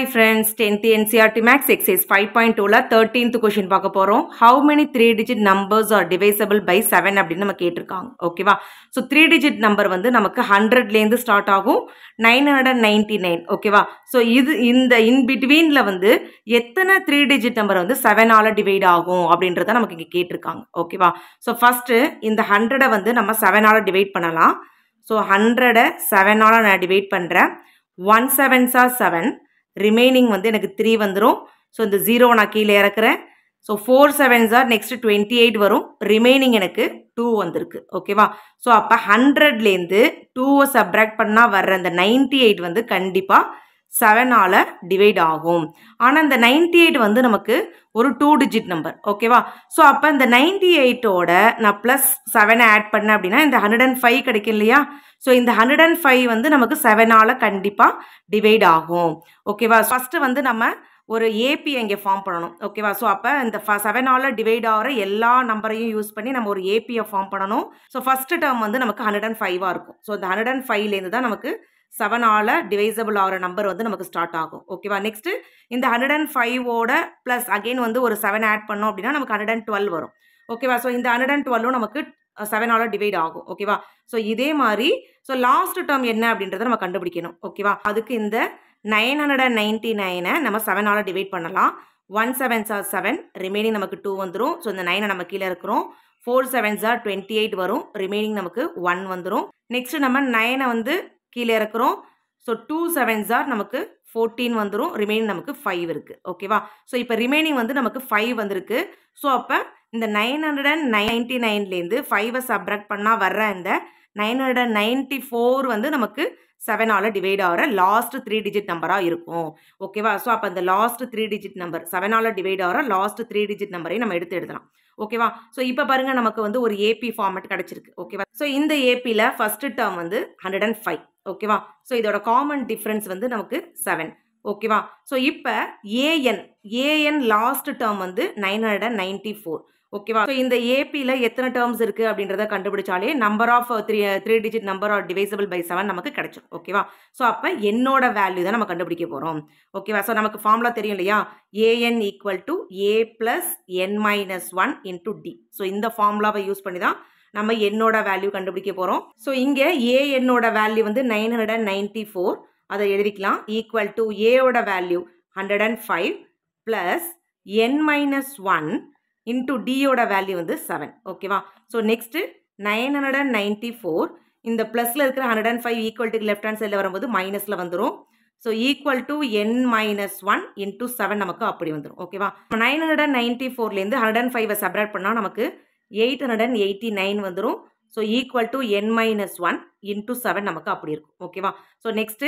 hi friends tenth NCERT maths exercise five point டூவில் thirteenth question பார்க்க போகிறோம் how many three digit numbers are divisible by seven அப்படின்னு நம்ம கேட்டிருக்காங்க ஓகேவா ஸோ த்ரீ டிஜிட் நம்பர் வந்து நமக்கு ஹண்ட்ரட்லேருந்து ஸ்டார்ட் ஆகும் நைன் ஹண்ட்ரட் நைன்டி நைன் ஓகேவா ஸோ இது இந்த இன் பிட்வீனில் வந்து எத்தனை த்ரீ டிஜிட் நம்பர் வந்து செவனால் டிவைட் ஆகும் அப்படின்றத நமக்கு இங்கே கேட்டிருக்காங்க ஓகேவா ஸோ ஃபஸ்ட்டு இந்த ஹண்ட்ரடை வந்து நம்ம செவனால் டிவைட் பண்ணலாம் ஸோ ஹண்ட்ரடை செவனால் நான் டிவைட் பண்ணுறேன் ஒன் செவன்ஸாக செவன் ரிமைனிங் வந்து எனக்கு த்ரீ வந்துடும் ஸோ இந்த ஜீரோவை நான் கீழே இறக்குறேன் so four sevens are next twenty eight வரும் ரிமைனிங் எனக்கு டூ வந்துருக்கு ஓகேவா ஸோ அப்போ ஹண்ட்ரட்லேருந்து டூவை சப்ராக்ட் பண்ணால் வர்ற அந்த நைன்ட்டி எயிட் வந்து கண்டிப்பாக செவனால் டிவைட் ஆகும் ஆனால் இந்த நைன்டி எயிட் வந்து நமக்கு ஒரு டூ டிஜிட் நம்பர் ஓகேவா ஸோ அப்போ இந்த நைன்டி எயிட்டோட நான் ப்ளஸ் செவனை ஆட் பண்ணேன் அப்படின்னா இந்த ஹண்ட்ரட் அண்ட் ஃபைவ் கிடைக்கும் இல்லையா ஸோ இந்த ஹண்ட்ரட் அண்ட் ஃபைவ் வந்து நமக்கு செவனால் கண்டிப்பாக டிவைட் ஆகும் ஓகேவா ஃபஸ்ட்டு வந்து நம்ம ஒரு ஏபி இங்கே ஃபார்ம் பண்ணணும் ஓகேவா ஸோ அப்போ இந்த ஃப செவனால் டிவைட் ஆகிற எல்லா நம்பரையும் யூஸ் பண்ணி நம்ம ஒரு ஏபியை ஃபார்ம் பண்ணணும் ஸோ ஃபஸ்ட்டு டேர்ம் வந்து நமக்கு ஹண்ட்ரட் அண்ட் ஃபைவாக இருக்கும் ஸோ இந்த ஹண்ட்ரட் அண்ட் ஃபைவ்லேருந்து தான் நமக்கு செவனால் டிவைசபிள் ஆகிற நம்பர் வந்து நமக்கு ஸ்டார்ட் ஆகும் ஓகேவா நெக்ஸ்ட்டு இந்த ஹண்ட்ரட் அண்ட் ஃபைவோட ப்ளஸ் அகெயின் வந்து ஒரு செவன் ஆட் பண்ணோம் அப்படின்னா நமக்கு ஹண்ட்ரட் அண்ட் டுவெல் வரும் ஓகேவா ஸோ இந்த ஹண்ட்ரட் அண்ட் டுவெல்லும் நமக்கு செவனால் டிவைட் ஆகும் ஓகேவா ஸோ இதே மாதிரி ஸோ லாஸ்ட் டேர்ம் என்ன அப்படின்றத நம்ம கண்டுபிடிக்கணும் ஓகேவா அதுக்கு இந்த நைன் ஹண்ட்ரட் அண்ட் நைன்ட்டி நைனை நம்ம செவனால் டிவைட் பண்ணலாம் one sevens sir seven remaining நமக்கு டூ வந்துடும் ஸோ இந்த நைனை நம்ம கீழே இருக்கிறோம் four seven sir twenty eight வரும் ரிமைனிங் நமக்கு ஒன் வந்துடும் நெக்ஸ்ட் நம்ம நைனை வந்து கீழே இறக்குறோம் ஸோ டூ செவன்ஸ் ஆர் நமக்கு ஃபோர்டீன் வந்துடும் ரிமைனிங் நமக்கு ஃபைவ் இருக்குது ஓகேவா ஸோ இப்போ ரிமைனிங் வந்து நமக்கு ஃபைவ் வந்திருக்கு ஸோ அப்போ இந்த நைன் ஹண்ட்ரட் அண்ட் நைன்ட்டி நைன்லேருந்து ஃபைவை சப்ராக்ட் பண்ணால் வர்ற இந்த நைன் ஹண்ட்ரட் நைன்ட்டி ஃபோர் வந்து நமக்கு செவனால் டிவைட் ஆகிற லாஸ்ட் த்ரீ டிஜிட் நம்பராக இருக்கும் ஓகேவா ஸோ அப்போ அந்த லாஸ்ட் த்ரீ டிஜிட் நம்பர் செவனால் டிவைட் ஆகிற லாஸ்ட் த்ரீ டிஜிட் நம்பரையும் நம்ம எடுத்து எடுத்துலாம் ஓகேவா ஸோ இப்போ பாருங்கள் நமக்கு வந்து ஒரு ஏபி ஃபார்மெட் கிடச்சிருக்கு ஓகேவா ஸோ இந்த ஏபியில் ஃபஸ்ட்டு டேர்ம் வந்து ஹண்ட்ரட் அண்ட் ஃபைவ் ஓகேவா ஸோ இதோட காமன் டிஃப்ரென்ஸ் வந்து நமக்கு செவன் ஓகேவா ஸோ இப்போ ஏஎன் ஏஎன் லாஸ்ட் டேர்ம் வந்து nine hundred and ninety four ஓகேவா ஸோ இந்த ஏபியில் எத்தனை டேர்ம்ஸ் இருக்குது அப்படின்றத கண்டுபிடிச்சாலே number of three three digit number of divisible by seven நமக்கு கிடைச்சிடும் ஓகேவா ஸோ அப்போ என்னோட வேல்யூ தான் நம்ம கண்டுபிடிக்க போகிறோம் ஓகேவா ஸோ நமக்கு ஃபார்முலா தெரியும் இல்லையா A N equal to A plus N minus one into D so இந்த ஃபார்முலாவை யூஸ் பண்ணி தான் நம்ம என்னோட வேல்யூ கண்டுபிடிக்க போகிறோம் ஸோ இங்கே ஏஎன்னோட வேல்யூ வந்து nine hundred and ninety four அதை எழுதிக்கலாம் ஈக்குவல் டு ஏவோட value hundred and five plus N minus one into டியோட வேல்யூ வந்து செவன் ஓகேவா so next nine hundred and ninety four இந்த ப்ளஸில் இருக்கிற hundred and five to left hand சைடில் வரும்போது மைனஸில் வந்துடும் so equal to N minus one into seven நமக்கு அப்படி வந்துடும் ஓகேவா நைன் ஹண்ட்ரட் அண்ட் நைன்ட்டி ஃபோர்லேருந்து ஹண்ட்ரட் அண்ட் ஃபைவை செப்ரேட் பண்ணால் நமக்கு eight hundred and eighty nine வந்துடும் so equal to N minus one into seven நமக்கு அப்படி இருக்கும் ஓகேவா so next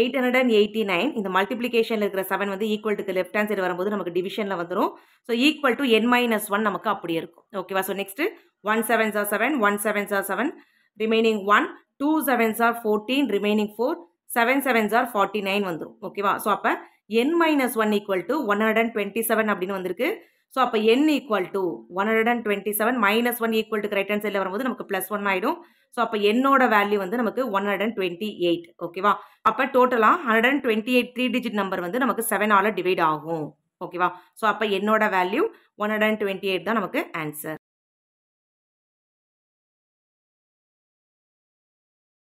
eight hundred and eighty nine இந்த மல்டிப்ளிகேஷனில் இருக்கிற செவன் வந்து equal to left hand side வரும்போது நமக்கு டிவிஷனில் வந்துடும் so equal to N minus one நமக்கு அப்படி இருக்கும் ஓகேவா so next one seven are seven one sevens are seven remaining one two sevens are fourteen remaining four seven sevens are forty nine வந்துடும் ஓகேவா ஸோ அப்போ N minus one equal to one hundred and twenty seven அப்படின்னு வந்திருக்கு so அப்போ N equal to one hundred and twenty seven minus one equal to right hand சைடில் வரும்போது நமக்கு plus one ஆகிடும் ஸோ அப்போ என்னோட வேல்யூ வந்து நமக்கு one hundred and twenty eight ஓகேவா அப்போ டோட்டலாக hundred and twenty eight three digit number வந்து நமக்கு செவனால் டிவைட் ஆகும் ஓகேவா ஸோ அப்போ என்னோட value one hundred and twenty eight தான் நமக்கு ஆன்சர்